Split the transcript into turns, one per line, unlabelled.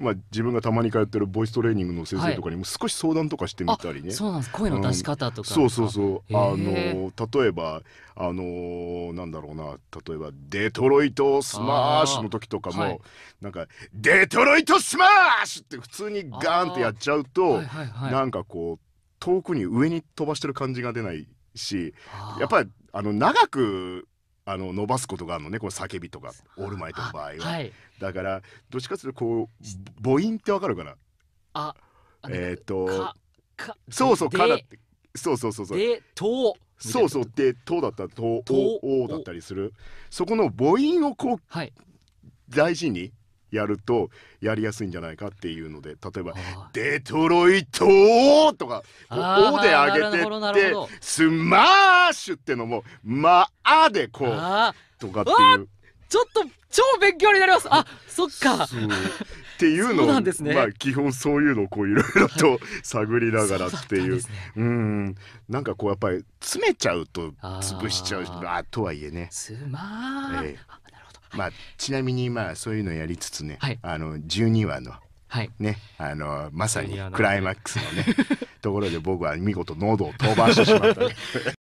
まあ、自分がたまに通ってるボイストレーニングの先生とかにも少し相談とかしてみたりね、はい、そうなんです声の出し方とか、うん、そうそうそうあの例えばあのなんだろうな例えば「デトロイトスマッシュ」の時とかも、はい、なんか「デトロイトスマッシュ!」って普通にガーンってやっちゃうと、はいはいはい、なんかこう遠くに上に飛ばしてる感じが出ないしやっぱりあの長くあの伸ばすことがあるのねこの叫びとかオールマイトの場合は、はい、だからどっちかというとこう母音ってわかるかなあえっ、ー、とそうそう「か」だってそうそうそうそうで「と」そうそうで「と」だったら「と」「お」「お」だったりするそこの母音をこう、はい、大事にやるとやりやすいんじゃないかっていうので例えば「デトロイト!」とかお」で上げてって「スマッシュ!」ってのも「まあ」でこうとかっていう。ちょっと超勉強になります。あ、そっか。っていうのを、ね、まあ基本そういうのをこういろいろと探りながらっていう。うね、うん、なんかこうやっぱり詰めちゃうと潰しちゃうあとはいえね。すまー、ええ、まあ、ちなみにまあそういうのやりつつね、あの12話のはい、ね、あのまさにクライマックスのねところで僕は見事喉を飛ばしてしまった。